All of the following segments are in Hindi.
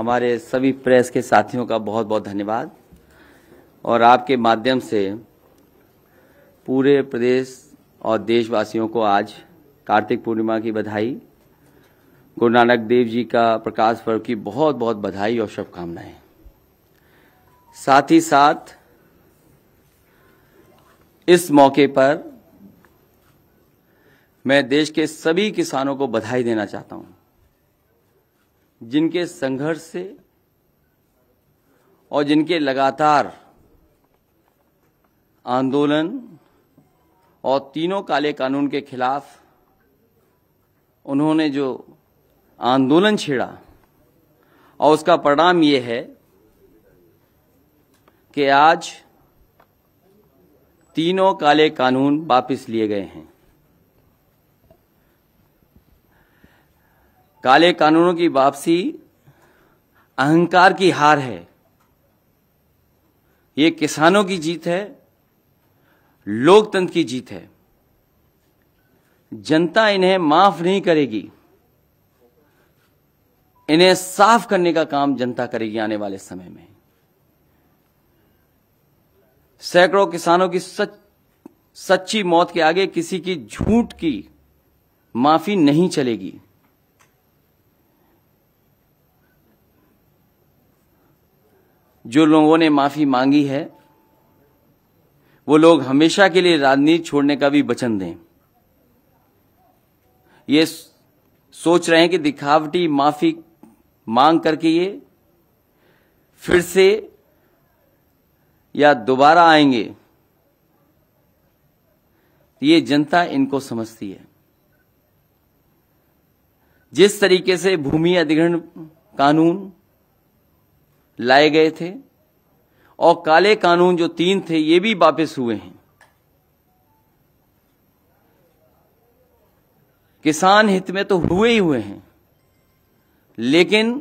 हमारे सभी प्रेस के साथियों का बहुत बहुत धन्यवाद और आपके माध्यम से पूरे प्रदेश और देशवासियों को आज कार्तिक पूर्णिमा की बधाई गुरु नानक देव जी का प्रकाश पर्व की बहुत बहुत बधाई और शुभकामनाएं साथ ही साथ इस मौके पर मैं देश के सभी किसानों को बधाई देना चाहता हूं जिनके संघर्ष से और जिनके लगातार आंदोलन और तीनों काले कानून के खिलाफ उन्होंने जो आंदोलन छेड़ा और उसका परिणाम ये है कि आज तीनों काले कानून वापस लिए गए हैं काले कानूनों की वापसी अहंकार की हार है ये किसानों की जीत है लोकतंत्र की जीत है जनता इन्हें माफ नहीं करेगी इन्हें साफ करने का काम जनता करेगी आने वाले समय में सैकड़ों किसानों की सच सच्ची मौत के आगे किसी की झूठ की माफी नहीं चलेगी जो लोगों ने माफी मांगी है वो लोग हमेशा के लिए राजनीति छोड़ने का भी वचन दें ये सोच रहे हैं कि दिखावटी माफी मांग करके ये फिर से या दोबारा आएंगे ये जनता इनको समझती है जिस तरीके से भूमि अधिग्रहण कानून लाए गए थे और काले कानून जो तीन थे ये भी वापस हुए हैं किसान हित में तो हुए ही हुए हैं लेकिन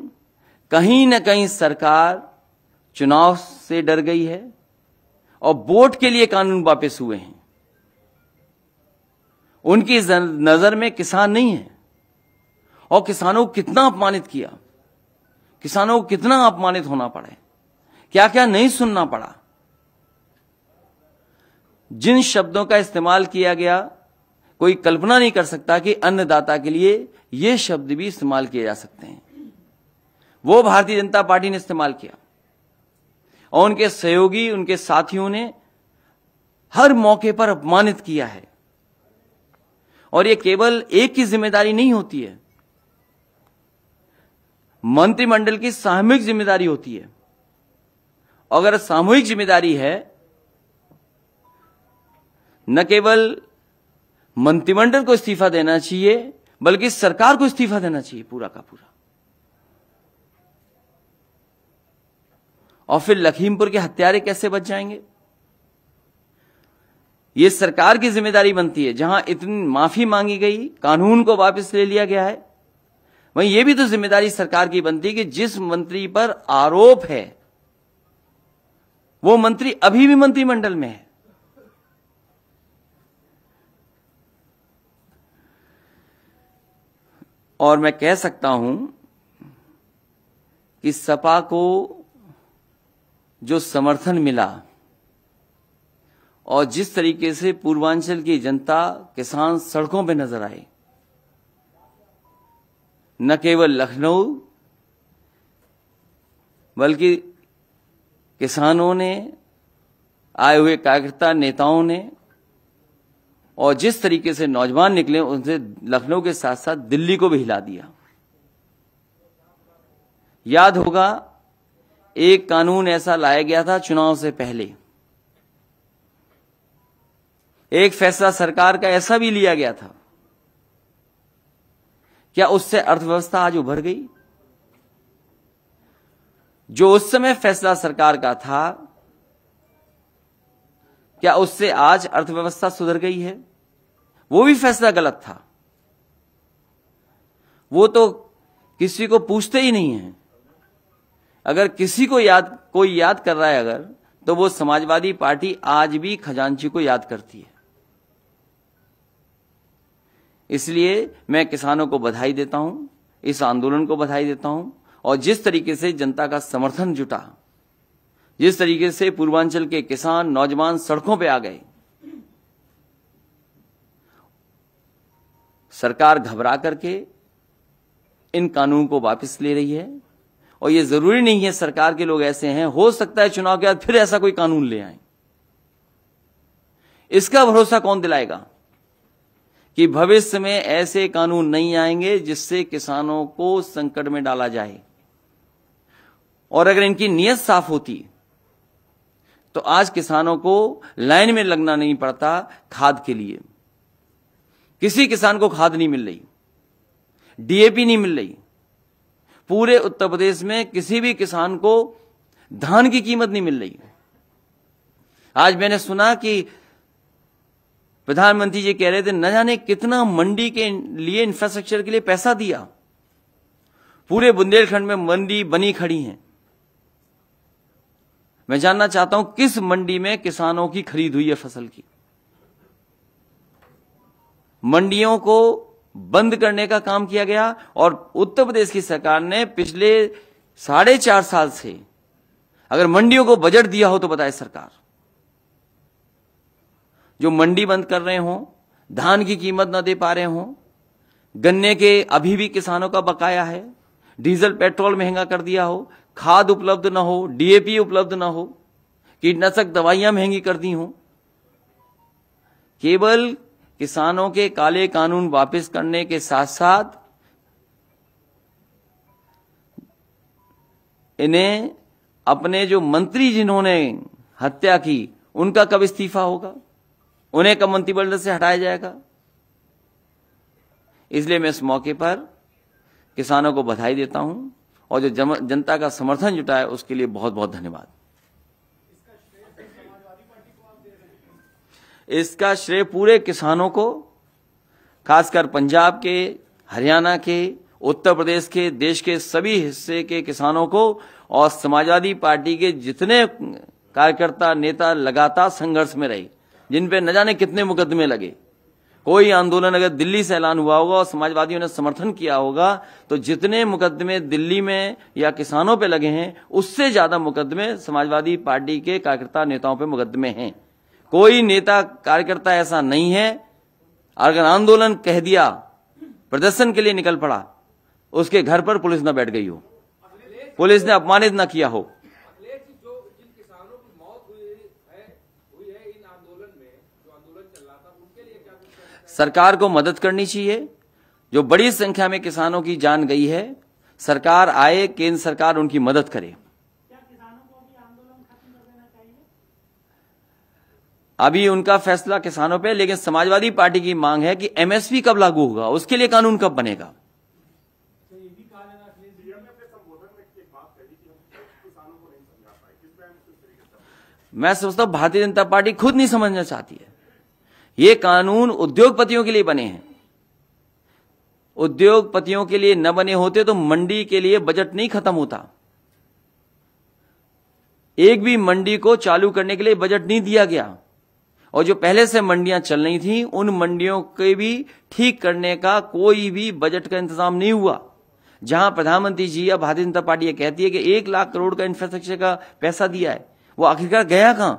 कहीं ना कहीं सरकार चुनाव से डर गई है और वोट के लिए कानून वापस हुए हैं उनकी नजर में किसान नहीं है और किसानों को कितना अपमानित किया किसानों को कितना अपमानित होना पड़े क्या क्या नहीं सुनना पड़ा जिन शब्दों का इस्तेमाल किया गया कोई कल्पना नहीं कर सकता कि अन्नदाता के लिए ये शब्द भी इस्तेमाल किए जा सकते हैं वो भारतीय जनता पार्टी ने इस्तेमाल किया और उनके सहयोगी उनके साथियों ने हर मौके पर अपमानित किया है और ये केवल एक की जिम्मेदारी नहीं होती है मंत्रिमंडल की सामूहिक जिम्मेदारी होती है अगर सामूहिक जिम्मेदारी है न केवल मंत्रिमंडल को इस्तीफा देना चाहिए बल्कि सरकार को इस्तीफा देना चाहिए पूरा का पूरा और फिर लखीमपुर के हत्यारे कैसे बच जाएंगे यह सरकार की जिम्मेदारी बनती है जहां इतनी माफी मांगी गई कानून को वापस ले लिया गया है वहीं यह भी तो जिम्मेदारी सरकार की बनती है कि जिस मंत्री पर आरोप है वो मंत्री अभी भी मंत्रिमंडल में है और मैं कह सकता हूं कि सपा को जो समर्थन मिला और जिस तरीके से पूर्वांचल की जनता किसान सड़कों पर नजर आई न केवल लखनऊ बल्कि किसानों ने आए हुए कार्यकर्ता नेताओं ने और जिस तरीके से नौजवान निकले उनसे लखनऊ के साथ साथ दिल्ली को भी हिला दिया याद होगा एक कानून ऐसा लाया गया था चुनाव से पहले एक फैसला सरकार का ऐसा भी लिया गया था क्या उससे अर्थव्यवस्था आज उभर गई जो उस समय फैसला सरकार का था क्या उससे आज अर्थव्यवस्था सुधर गई है वो भी फैसला गलत था वो तो किसी को पूछते ही नहीं है अगर किसी को याद कोई याद कर रहा है अगर तो वो समाजवादी पार्टी आज भी खजांची को याद करती है इसलिए मैं किसानों को बधाई देता हूं इस आंदोलन को बधाई देता हूं और जिस तरीके से जनता का समर्थन जुटा जिस तरीके से पूर्वांचल के किसान नौजवान सड़कों पे आ गए सरकार घबरा करके इन कानून को वापस ले रही है और यह जरूरी नहीं है सरकार के लोग ऐसे हैं हो सकता है चुनाव के बाद फिर ऐसा कोई कानून ले आए इसका भरोसा कौन दिलाएगा कि भविष्य में ऐसे कानून नहीं आएंगे जिससे किसानों को संकट में डाला जाए और अगर इनकी नियत साफ होती तो आज किसानों को लाइन में लगना नहीं पड़ता खाद के लिए किसी किसान को खाद नहीं मिल रही डीएपी नहीं मिल रही पूरे उत्तर प्रदेश में किसी भी किसान को धान की कीमत नहीं मिल रही आज मैंने सुना कि प्रधानमंत्री जी कह रहे थे न जाने कितना मंडी के लिए इंफ्रास्ट्रक्चर के लिए पैसा दिया पूरे बुंदेलखंड में मंडी बनी खड़ी है मैं जानना चाहता हूं किस मंडी में किसानों की खरीद हुई है फसल की मंडियों को बंद करने का काम किया गया और उत्तर प्रदेश की सरकार ने पिछले साढ़े चार साल से अगर मंडियों को बजट दिया हो तो बताए सरकार जो मंडी बंद कर रहे हों धान की कीमत ना दे पा रहे हों गन्ने के अभी भी किसानों का बकाया है डीजल पेट्रोल महंगा कर दिया हो खाद उपलब्ध ना हो डीएपी उपलब्ध ना हो कीटनाशक दवाइयां महंगी कर दी हों केवल किसानों के काले कानून वापस करने के साथ साथ इन्हें अपने जो मंत्री जिन्होंने हत्या की उनका कब इस्तीफा होगा उन्हें कब मंत्रिमंडल से हटाया जाएगा इसलिए मैं इस मौके पर किसानों को बधाई देता हूं और जो जनता का समर्थन जुटा है उसके लिए बहुत बहुत धन्यवाद इसका श्रेय पूरे किसानों को खासकर पंजाब के हरियाणा के उत्तर प्रदेश के देश के सभी हिस्से के किसानों को और समाजवादी पार्टी के जितने कार्यकर्ता नेता लगातार संघर्ष में रही जिन पे न जाने कितने मुकदमे लगे कोई आंदोलन अगर दिल्ली से ऐलान हुआ होगा और समाजवादियों ने समर्थन किया होगा तो जितने मुकदमे दिल्ली में या किसानों पे लगे हैं उससे ज्यादा मुकदमे समाजवादी पार्टी के कार्यकर्ता नेताओं पे मुकदमे हैं कोई नेता कार्यकर्ता ऐसा नहीं है अगर आंदोलन कह दिया प्रदर्शन के लिए निकल पड़ा उसके घर पर पुलिस न बैठ गई हो पुलिस ने अपमानित न किया हो सरकार को मदद करनी चाहिए जो बड़ी संख्या में किसानों की जान गई है सरकार आए केंद्र सरकार उनकी मदद करे अभी उनका फैसला किसानों पे लेकिन समाजवादी पार्टी की मांग है कि एमएसपी कब लागू होगा उसके लिए कानून कब बनेगा अच्छा, मैं समझता हूं भारतीय जनता पार्टी खुद नहीं समझना चाहती है ये कानून उद्योगपतियों के लिए बने हैं उद्योगपतियों के लिए न बने होते तो मंडी के लिए बजट नहीं खत्म होता एक भी मंडी को चालू करने के लिए बजट नहीं दिया गया और जो पहले से मंडियां चल रही थी उन मंडियों के भी ठीक करने का कोई भी बजट का इंतजाम नहीं हुआ जहां प्रधानमंत्री जी या भारतीय जनता पार्टी कहती है कि एक लाख करोड़ का इंफ्रास्ट्रक्चर का पैसा दिया है वो आखिरकार गया कहां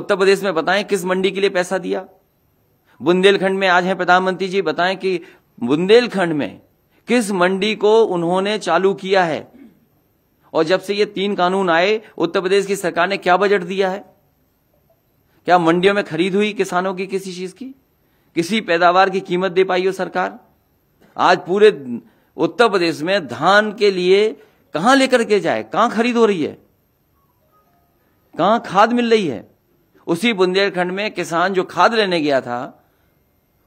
उत्तर प्रदेश में बताएं किस मंडी के लिए पैसा दिया बुंदेलखंड में आज है प्रधानमंत्री जी बताएं कि बुंदेलखंड में किस मंडी को उन्होंने चालू किया है और जब से ये तीन कानून आए उत्तर प्रदेश की सरकार ने क्या बजट दिया है क्या मंडियों में खरीद हुई किसानों की किसी चीज की किसी पैदावार की कीमत दे पाई हो सरकार आज पूरे उत्तर प्रदेश में धान के लिए कहां लेकर के जाए कहां खरीद हो रही है कहां खाद मिल रही है उसी बुंदेलखंड में किसान जो खाद लेने गया था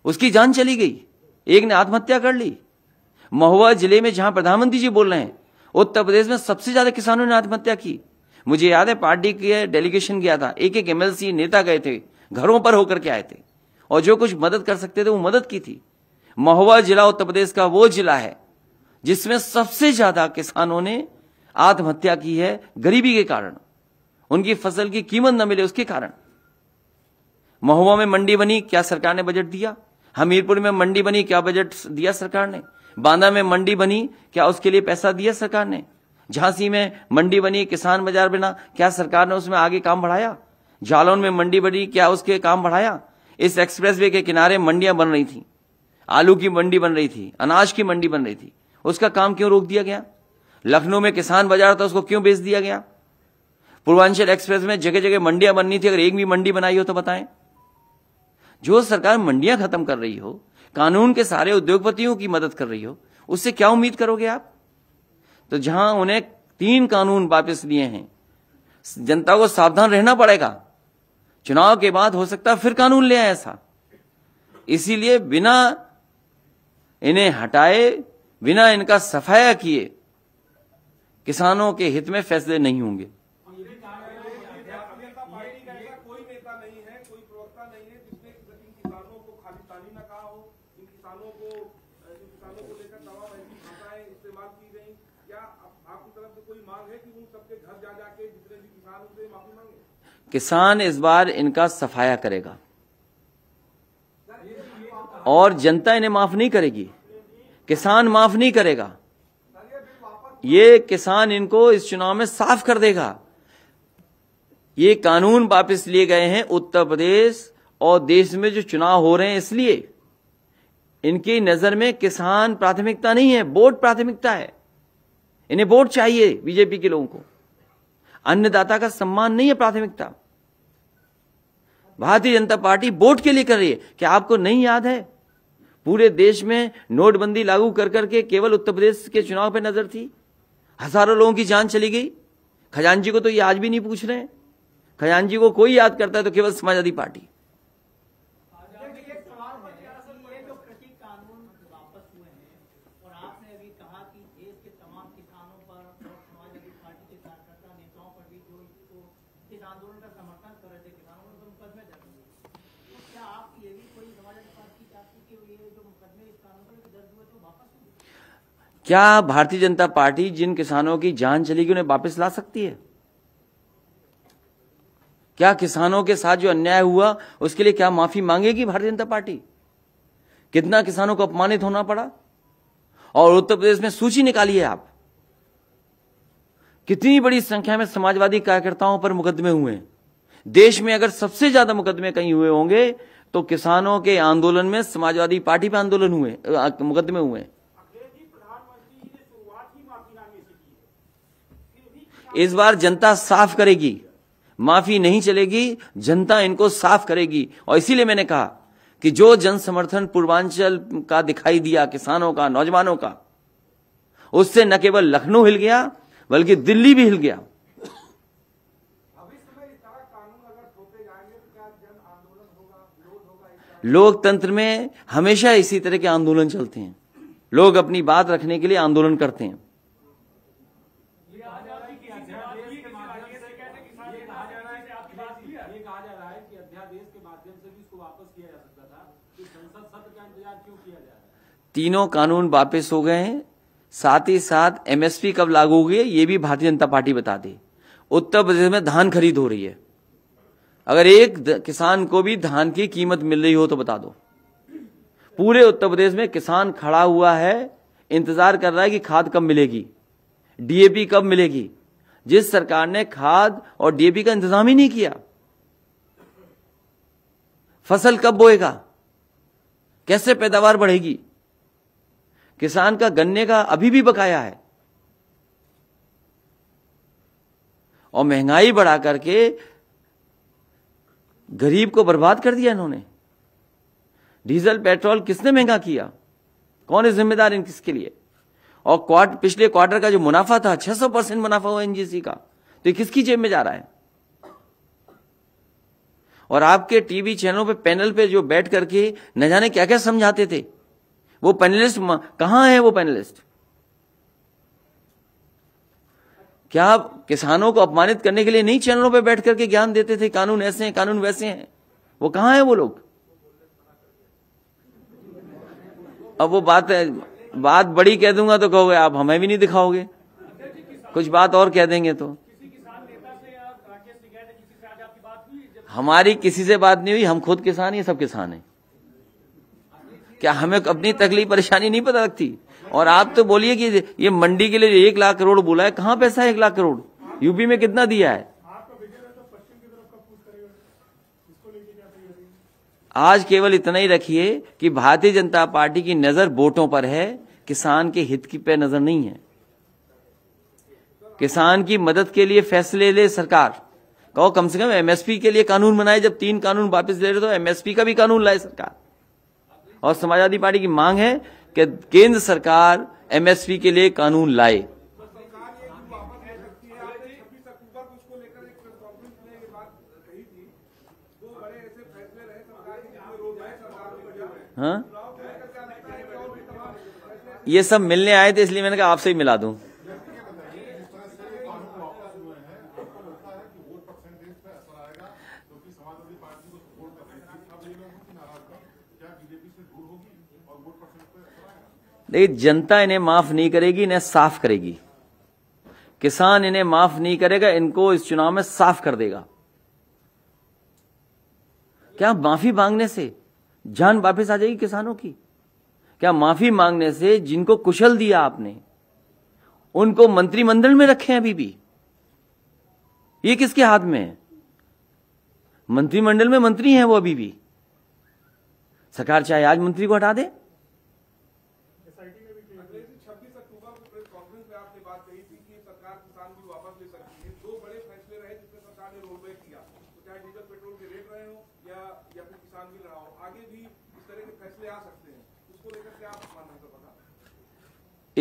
उसकी जान चली गई एक ने आत्महत्या कर ली महुआ जिले में जहां प्रधानमंत्री जी बोल रहे हैं उत्तर प्रदेश में सबसे ज्यादा किसानों ने आत्महत्या की मुझे याद है पार्टी के डेलीगेशन गया था एक एक एमएलसी नेता गए थे घरों पर होकर के आए थे और जो कुछ मदद कर सकते थे वो मदद की थी महुआ जिला उत्तर प्रदेश का वो जिला है जिसमें सबसे ज्यादा किसानों ने आत्महत्या की है गरीबी के कारण उनकी फसल की कीमत न मिले उसके कारण महुआ में मंडी बनी क्या सरकार ने बजट दिया हमीरपुर में मंडी बनी क्या बजट दिया सरकार ने बांदा में मंडी बनी क्या उसके लिए पैसा दिया सरकार ने झांसी में मंडी बनी किसान बाजार बना क्या सरकार ने उसमें आगे काम बढ़ाया जालौन में मंडी बनी क्या उसके काम बढ़ाया इस एक्सप्रेस के किनारे मंडियां बन रही थी आलू की मंडी बन रही थी अनाज की मंडी बन रही थी उसका काम क्यों रोक दिया गया लखनऊ में किसान बाजार था उसको क्यों बेच दिया गया पूर्वांचल एक्सप्रेस में जगह जगह मंडियां बननी थी अगर एक भी मंडी बनाई हो तो बताएं जो सरकार मंडियां खत्म कर रही हो कानून के सारे उद्योगपतियों की मदद कर रही हो उससे क्या उम्मीद करोगे आप तो जहां उन्हें तीन कानून वापस लिए हैं जनता को सावधान रहना पड़ेगा चुनाव के बाद हो सकता फिर कानून ले आए ऐसा इसीलिए बिना इन्हें हटाए बिना इनका सफाया किए किसानों के हित में फैसले नहीं होंगे किसान इस बार इनका सफाया करेगा और जनता इन्हें माफ नहीं करेगी किसान माफ नहीं करेगा ये किसान इनको इस चुनाव में साफ कर देगा ये कानून वापस लिए गए हैं उत्तर प्रदेश और देश में जो चुनाव हो रहे हैं इसलिए इनकी नजर में किसान प्राथमिकता नहीं है वोट प्राथमिकता है इन्हें वोट चाहिए बीजेपी के लोगों को अन्नदाता का सम्मान नहीं है प्राथमिकता भारतीय जनता पार्टी वोट के लिए कर रही है क्या आपको नहीं याद है पूरे देश में नोटबंदी लागू कर करके केवल उत्तर प्रदेश के चुनाव पर नजर थी हजारों लोगों की जान चली गई खजान जी को तो ये आज भी नहीं पूछ रहे हैं जी को कोई याद करता है तो केवल समाजवादी पार्टी क्या भारतीय जनता पार्टी जिन किसानों की जान चली गई उन्हें वापस ला सकती है क्या किसानों के साथ जो अन्याय हुआ उसके लिए क्या माफी मांगेगी भारतीय जनता पार्टी कितना किसानों को अपमानित होना पड़ा और उत्तर प्रदेश में सूची निकाली है आप कितनी बड़ी संख्या में समाजवादी कार्यकर्ताओं पर मुकदमे हुए हैं देश में अगर सबसे ज्यादा मुकदमे कहीं हुए होंगे तो किसानों के आंदोलन में समाजवादी पार्टी पर आंदोलन हुए मुकदमे हुए हैं इस बार जनता साफ करेगी माफी नहीं चलेगी जनता इनको साफ करेगी और इसीलिए मैंने कहा कि जो जन समर्थन पूर्वांचल का दिखाई दिया किसानों का नौजवानों का उससे न केवल लखनऊ हिल गया बल्कि दिल्ली भी हिल गया लोकतंत्र में हमेशा इसी तरह के आंदोलन चलते हैं लोग अपनी बात रखने के लिए आंदोलन करते हैं के माध्यम से भी इसको वापस किया जा सकता था कि संसद सत्र का इंतजार क्यों किया जा रहा है तीनों कानून वापस हो गए हैं साथ ही साथ एमएसपी कब लागू होगी ये भी भारतीय जनता पार्टी बता दी उत्तर प्रदेश में धान खरीद हो रही है अगर एक किसान को भी धान की कीमत मिल रही हो तो बता दो पूरे उत्तर प्रदेश में किसान खड़ा हुआ है इंतजार कर रहा है कि खाद कब मिलेगी डीएपी कब मिलेगी जिस सरकार ने खाद और डीएपी का इंतजाम ही नहीं किया फसल कब बोएगा कैसे पैदावार बढ़ेगी किसान का गन्ने का अभी भी बकाया है और महंगाई बढ़ा करके गरीब को बर्बाद कर दिया इन्होंने डीजल पेट्रोल किसने महंगा किया कौन है जिम्मेदार इन किसके लिए और क्वार्ट पिछले क्वार्टर का जो मुनाफा था 600 परसेंट मुनाफा हुआ एनजीसी का तो ये किसकी जेब में जा रहा है और आपके टीवी चैनलों पे पैनल पे जो बैठ करके न जाने क्या क्या समझाते थे वो पैनलिस्ट कहां है वो पैनलिस्ट क्या आप किसानों को अपमानित करने के लिए नहीं चैनलों पे बैठ करके ज्ञान देते थे कानून ऐसे हैं कानून वैसे हैं वो कहां है वो लोग अब वो बात है बात बड़ी कह दूंगा तो कहोगे आप हमें भी नहीं दिखाओगे कुछ बात और कह देंगे तो हमारी किसी से बात नहीं हुई हम खुद किसान हैं सब किसान हैं क्या हमें अपनी तकलीफ परेशानी नहीं पता लगती और आप तो बोलिए कि ये मंडी के लिए एक लाख करोड़ बोला है कहाँ पैसा है एक लाख करोड़ यूपी में कितना दिया है आज केवल इतना ही रखिए कि भारतीय जनता पार्टी की नजर वोटों पर है किसान के हित की पे नजर नहीं है किसान की मदद के लिए फैसले ले सरकार कहो कम से कम एमएसपी के लिए कानून बनाए जब तीन कानून वापस ले रहे तो एमएसपी का भी कानून लाए सरकार और समाजवादी पार्टी की मांग है कि केंद्र सरकार एमएसपी के लिए कानून लाए हाँ ये सब मिलने आए थे इसलिए मैंने कहा आपसे ही मिला दूं लेकिन जनता इन्हें माफ नहीं करेगी इन्हें साफ करेगी किसान इन्हें माफ नहीं करेगा इनको इस चुनाव में साफ कर देगा क्या माफी मांगने से जान वापस आ जाएगी किसानों की क्या माफी मांगने से जिनको कुशल दिया आपने उनको मंत्रिमंडल में रखे अभी भी ये किसके हाथ में है मंत्रिमंडल में मंत्री हैं वो अभी भी सरकार चाहे आज मंत्री को हटा दे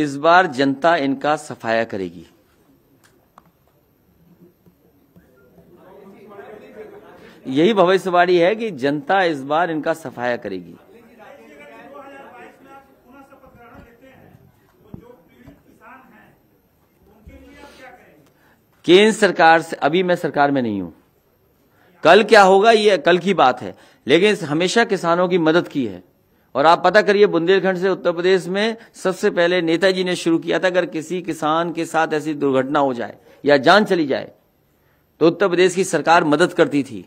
इस बार जनता इनका सफाया करेगी यही भविष्यवाणी है कि जनता इस बार इनका सफाया करेगी केंद्र सरकार से अभी मैं सरकार में नहीं हूं कल क्या होगा ये कल की बात है लेकिन हमेशा किसानों की मदद की है और आप पता करिए बुंदेलखंड से उत्तर प्रदेश में सबसे पहले नेताजी ने शुरू किया था अगर किसी किसान के साथ ऐसी दुर्घटना हो जाए या जान चली जाए तो उत्तर प्रदेश की सरकार मदद करती थी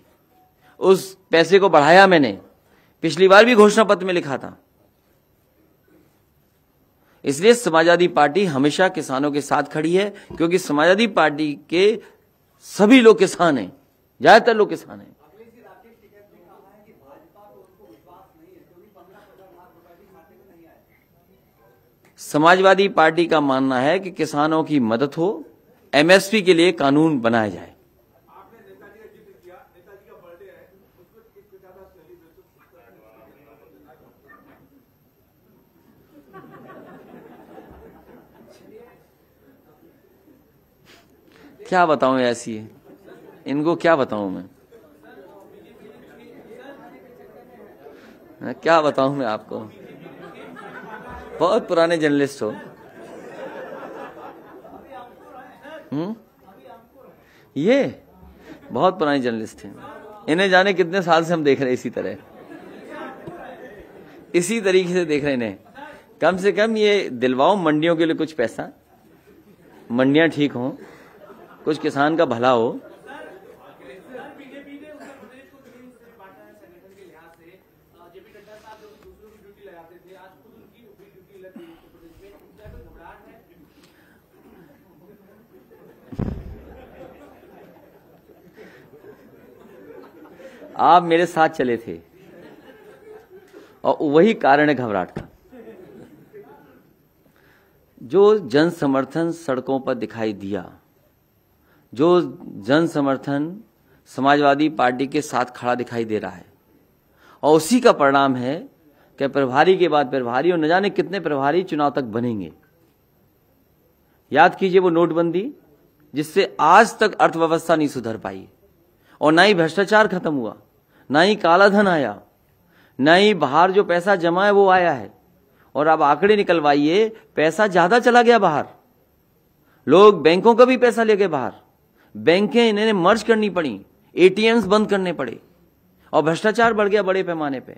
उस पैसे को बढ़ाया मैंने पिछली बार भी घोषणा पत्र में लिखा था इसलिए समाजवादी पार्टी हमेशा किसानों के साथ खड़ी है क्योंकि समाजवादी पार्टी के सभी लोग किसान हैं ज्यादातर लोग किसान हैं समाजवादी पार्टी का मानना है कि किसानों की मदद हो एमएसपी के लिए कानून बनाया जाए क्या बताऊं ऐसी है इनको क्या बताऊं मैं क्या बताऊं मैं आपको बहुत पुराने जर्नलिस्ट हो हम्म ये बहुत पुराने जर्नलिस्ट थे इन्हें जाने कितने साल से हम देख रहे हैं इसी तरह इसी तरीके से देख रहे इन्हें कम से कम ये दिलवाओ मंडियों के लिए कुछ पैसा मंडियां ठीक हो कुछ किसान का भला हो आप मेरे साथ चले थे और वही कारण है घबराहट का जो जन समर्थन सड़कों पर दिखाई दिया जो जन समर्थन समाजवादी पार्टी के साथ खड़ा दिखाई दे रहा है और उसी का परिणाम है कि प्रभारी के बाद प्रभारी और न जाने कितने प्रभारी चुनाव तक बनेंगे याद कीजिए वो नोटबंदी जिससे आज तक अर्थव्यवस्था नहीं सुधर पाई और ना ही भ्रष्टाचार खत्म हुआ ना ही कालाधन आया ना ही बाहर जो पैसा जमा है वो आया है और आप आंकड़े निकलवाइए पैसा ज्यादा चला गया बाहर लोग बैंकों का भी पैसा ले गए बाहर बैंकें इन्हें मर्ज करनी पड़ी एटीएम्स बंद करने पड़े और भ्रष्टाचार बढ़ गया बड़े पैमाने पे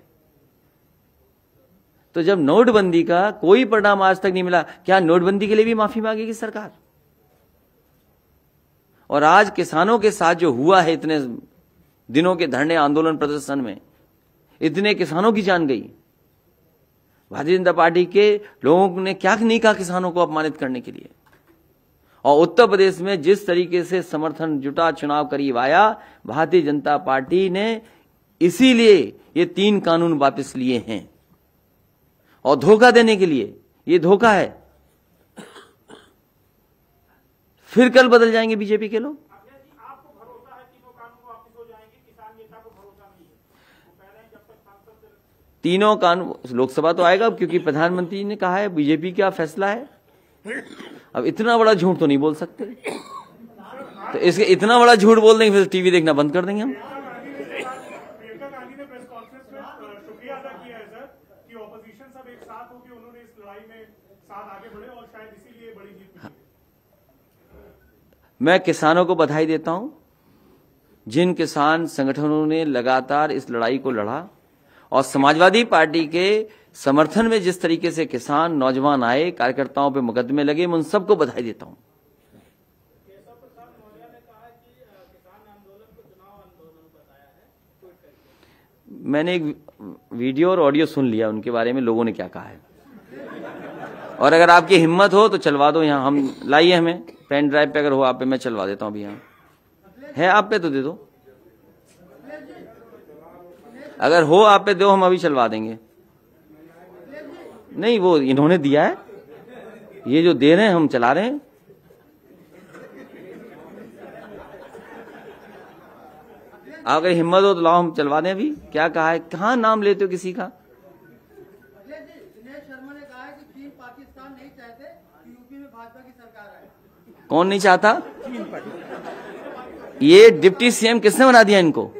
तो जब नोटबंदी का कोई परिणाम आज तक नहीं मिला क्या नोटबंदी के लिए भी माफी मांगेगी सरकार और आज किसानों के साथ जो हुआ है इतने दिनों के धरने आंदोलन प्रदर्शन में इतने किसानों की जान गई भारतीय जनता पार्टी के लोगों ने क्या नहीं कहा किसानों को अपमानित करने के लिए और उत्तर प्रदेश में जिस तरीके से समर्थन जुटा चुनाव करीब आया भारतीय जनता पार्टी ने इसीलिए ये तीन कानून वापस लिए हैं और धोखा देने के लिए ये धोखा है फिर कल बदल जाएंगे बीजेपी के लोग तीनों कानून लोकसभा तो आएगा क्योंकि प्रधानमंत्री ने कहा है बीजेपी का फैसला है अब इतना बड़ा झूठ तो नहीं बोल सकते तो इसके इतना बड़ा झूठ बोल देंगे फिर टीवी देखना बंद कर देंगे हम हाँ। मैं किसानों को बधाई देता हूं जिन किसान संगठनों ने लगातार इस लड़ाई को लड़ा और समाजवादी पार्टी के समर्थन में जिस तरीके से किसान नौजवान आए कार्यकर्ताओं पे मुकदमे लगे मैं उन सबको बधाई देता हूं मैंने एक वीडियो और ऑडियो सुन लिया उनके बारे में लोगों ने क्या कहा है और अगर आपकी हिम्मत हो तो चलवा दो यहाँ हम लाइए हमें पेन ड्राइव पे अगर हो आप पे मैं चलवा देता हूँ अभी यहाँ है आप पे तो दे दो अगर हो आप पे दो हम अभी चलवा देंगे नहीं वो इन्होंने दिया है ये जो दे रहे हैं हम चला रहे हैं अगर हिम्मत हो तो लाओ हम चलवा दें अभी क्या कहा है कहा नाम लेते हो किसी का कौन नहीं चाहता ये डिप्टी सीएम किसने बना दिया इनको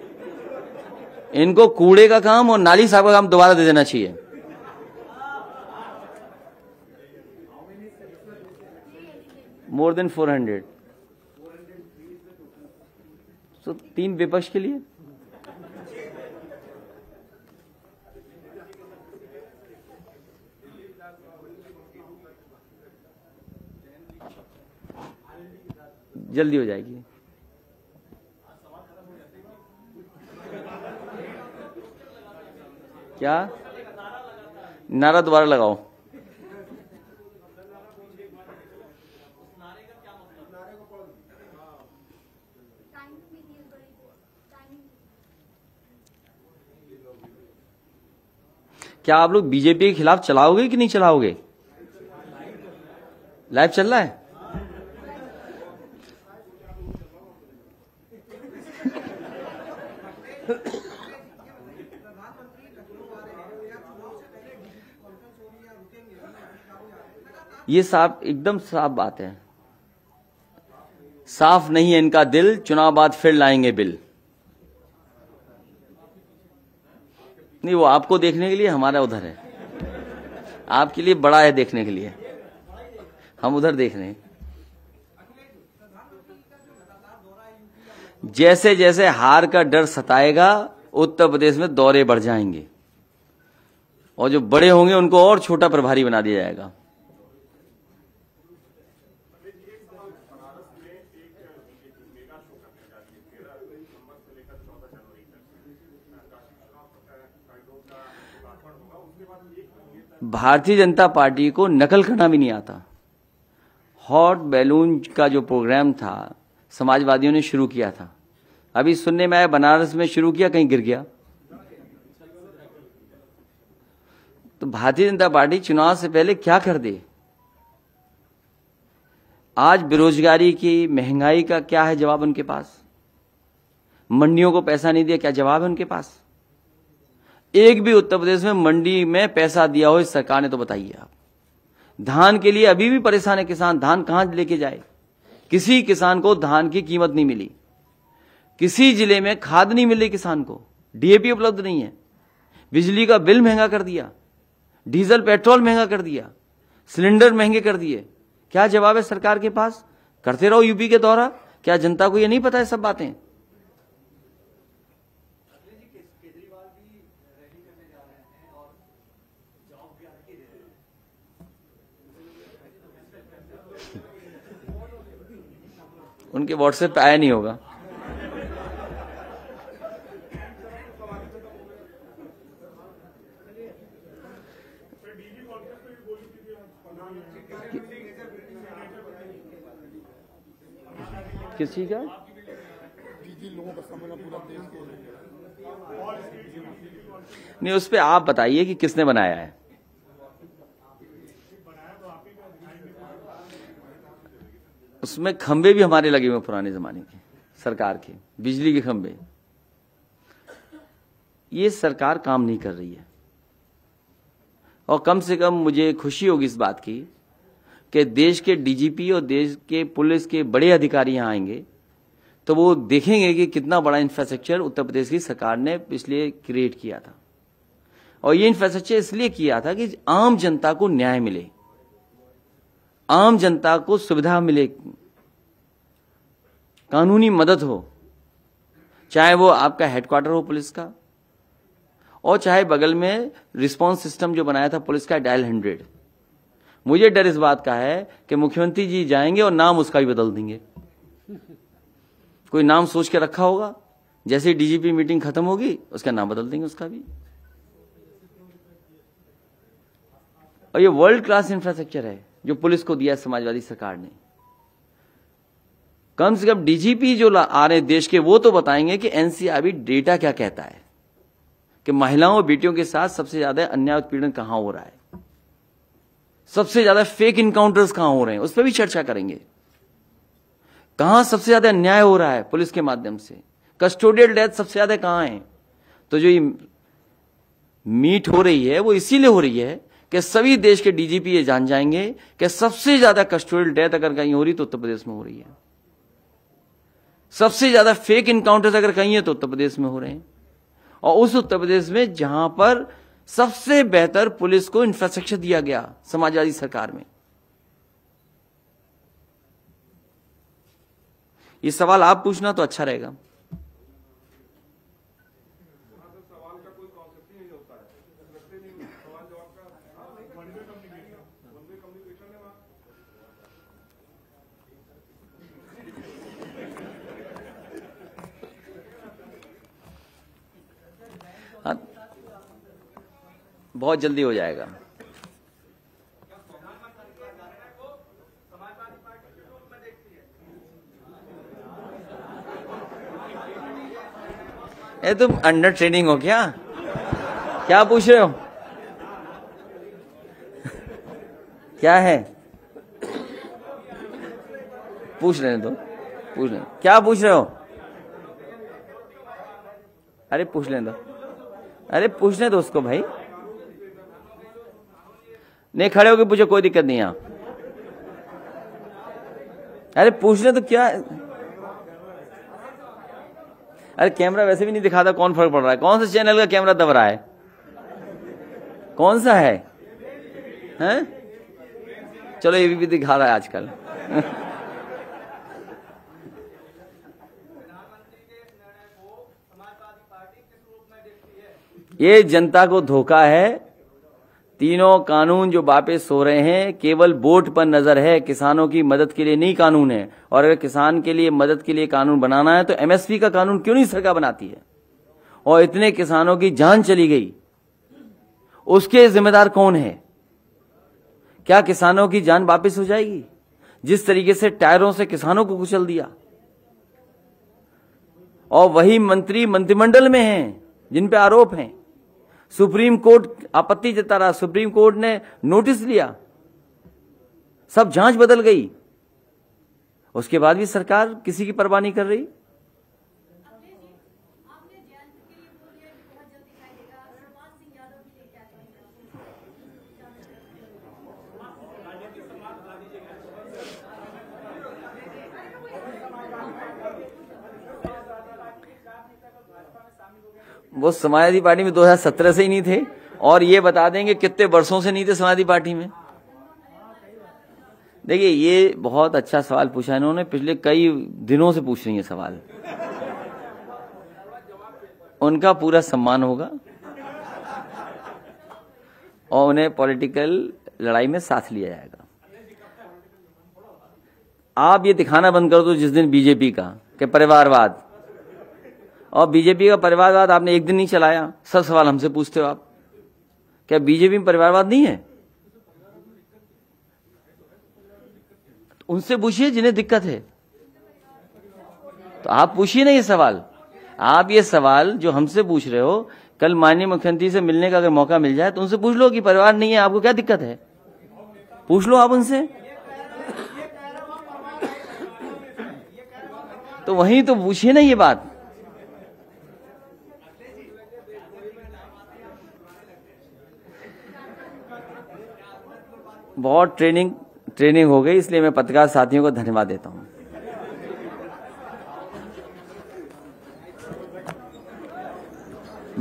इनको कूड़े का काम और नाली साहब का काम दोबारा दे देना चाहिए more than four hundred so तीन विपक्ष के लिए जल्दी हो जाएगी क्या नारा द्वारा लगाओ क्या आप लोग बीजेपी के खिलाफ चलाओगे कि नहीं चलाओगे लाइव चल रहा है ये साफ एकदम साफ बात है साफ नहीं है इनका दिल चुनाव बाद फिर लाएंगे बिल नहीं वो आपको देखने के लिए हमारा उधर है आपके लिए बड़ा है देखने के लिए हम उधर देख रहे हैं जैसे जैसे हार का डर सताएगा उत्तर प्रदेश में दौरे बढ़ जाएंगे और जो बड़े होंगे उनको और छोटा प्रभारी बना दिया जाएगा भारतीय जनता पार्टी को नकल करना भी नहीं आता हॉट बैलून का जो प्रोग्राम था समाजवादियों ने शुरू किया था अभी सुनने में आया बनारस में शुरू किया कहीं गिर गया तो भारतीय जनता पार्टी चुनाव से पहले क्या कर दे आज बेरोजगारी की महंगाई का क्या है जवाब उनके पास मंडियों को पैसा नहीं दिया क्या जवाब है उनके पास एक भी उत्तर प्रदेश में मंडी में पैसा दिया हो इस सरकार ने तो बताइए आप धान के लिए अभी भी परेशान है किसान धान कहां लेके जाए किसी किसान को धान की कीमत नहीं मिली किसी जिले में खाद नहीं मिली किसान को डीएपी उपलब्ध नहीं है बिजली का बिल महंगा कर दिया डीजल पेट्रोल महंगा कर दिया सिलेंडर महंगे कर दिए क्या जवाब है सरकार के पास करते रहो यूपी के दौरा क्या जनता को यह नहीं पता है सब बातें उनके व्हाट्सएप पे आया नहीं होगा किसी का नहीं उस पर आप बताइए कि किसने बनाया है उसमें खंबे भी हमारे लगे हुए पुराने जमाने के सरकार के बिजली के खंबे ये सरकार काम नहीं कर रही है और कम से कम मुझे खुशी होगी इस बात की कि देश के डीजीपी और देश के पुलिस के बड़े अधिकारी यहां आएंगे तो वो देखेंगे कि कितना बड़ा इंफ्रास्ट्रक्चर उत्तर प्रदेश की सरकार ने पिछले क्रिएट किया था और ये इंफ्रास्ट्रक्चर इसलिए किया था कि आम जनता को न्याय मिले आम जनता को सुविधा मिले कानूनी मदद हो चाहे वो आपका हेडक्वार्टर हो पुलिस का और चाहे बगल में रिस्पांस सिस्टम जो बनाया था पुलिस का डायल हंड्रेड मुझे डर इस बात का है कि मुख्यमंत्री जी जाएंगे और नाम उसका भी बदल देंगे कोई नाम सोच के रखा होगा जैसे ही डीजीपी मीटिंग खत्म होगी उसका नाम बदल देंगे उसका भी और ये वर्ल्ड क्लास इंफ्रास्ट्रक्चर है जो पुलिस को दिया समाजवादी सरकार ने कम से कम डीजीपी जो आ रहे देश के वो तो बताएंगे कि एनसीआरबी डेटा क्या कहता है कि महिलाओं और बेटियों के साथ सबसे ज्यादा अन्याय उत्पीड़न कहां हो रहा है सबसे ज्यादा फेक इनकाउंटर्स कहां हो रहे हैं उस पर भी चर्चा करेंगे कहां सबसे ज्यादा अन्याय हो रहा है पुलिस के माध्यम से कस्टोडियल डेथ सबसे ज्यादा कहां है तो जो ये मीट हो रही है वो इसीलिए हो रही है कि सभी देश के डीजीपी ये जान जाएंगे कि सबसे ज्यादा कस्टोडियल डेथ अगर कहीं हो रही तो उत्तर प्रदेश में हो रही है सबसे ज्यादा फेक इनकाउंटर्स अगर कहीं है तो उत्तर प्रदेश में हो रहे हैं और उस उत्तर प्रदेश में जहां पर सबसे बेहतर पुलिस को इंफ्रास्ट्रक्चर दिया गया समाजवादी सरकार में ये सवाल आप पूछना तो अच्छा रहेगा बहुत जल्दी हो जाएगा ये तुम अंडर ट्रेनिंग हो क्या क्या पूछ रहे हो क्या है पूछ रहे तो पूछ रहे क्या पूछ रहे हो अरे पूछ ले दो अरे पूछने दो उसको भाई नहीं खड़े गए पूछो कोई दिक्कत नहीं यहां अरे पूछने तो क्या अरे कैमरा वैसे भी नहीं दिखाता कौन फर्क पड़ रहा है कौन सा चैनल का कैमरा दब रहा है कौन सा है हैं? चलो ये भी दिखा रहा है आजकल ये जनता को धोखा है तीनों कानून जो वापिस सो रहे हैं केवल वोट पर नजर है किसानों की मदद के लिए नहीं कानून है और अगर किसान के लिए मदद के लिए कानून बनाना है तो एमएसपी का कानून क्यों नहीं सरकार बनाती है और इतने किसानों की जान चली गई उसके जिम्मेदार कौन है क्या किसानों की जान वापिस हो जाएगी जिस तरीके से टायरों से किसानों को कुचल दिया और वही मंत्री मंत्रिमंडल में हैं जिन पे आरोप हैं सुप्रीम कोर्ट आपत्ति जता रहा सुप्रीम कोर्ट ने नोटिस लिया सब जांच बदल गई उसके बाद भी सरकार किसी की परवाह नहीं कर रही वो समाजवादी पार्टी में 2017 से ही नहीं थे और ये बता देंगे कितने वर्षों से नहीं थे समाजवादी पार्टी में देखिए ये बहुत अच्छा सवाल पूछा इन्होंने पिछले कई दिनों से पूछ रही है सवाल उनका पूरा सम्मान होगा और उन्हें पॉलिटिकल लड़ाई में साथ लिया जाएगा आप ये दिखाना बंद कर दो जिस दिन बीजेपी का कि परिवारवाद और बीजेपी का परिवारवाद आपने एक दिन नहीं चलाया सब सवाल हमसे पूछते हो आप क्या बीजेपी में परिवारवाद नहीं है उनसे पूछिए जिन्हें दिक्कत है तो आप पूछिए ना ये सवाल आप ये सवाल जो हमसे पूछ रहे हो कल माननीय मुख्यमंत्री से मिलने का अगर मौका मिल जाए तो उनसे पूछ लो कि परिवार नहीं है आपको क्या दिक्कत है पूछ लो आप उनसे तो वहीं तो पूछिए ना ये बात बहुत ट्रेनिंग ट्रेनिंग हो गई इसलिए मैं पत्रकार साथियों को धन्यवाद देता हूँ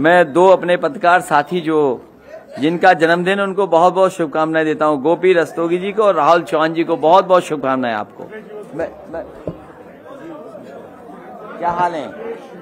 मैं दो अपने पत्रकार साथी जो जिनका जन्मदिन उनको बहुत बहुत शुभकामनाएं देता हूँ गोपी रस्तोगी जी को और राहुल चौहान जी को बहुत बहुत शुभकामनाएं आपको मैं, मैं, क्या हाल है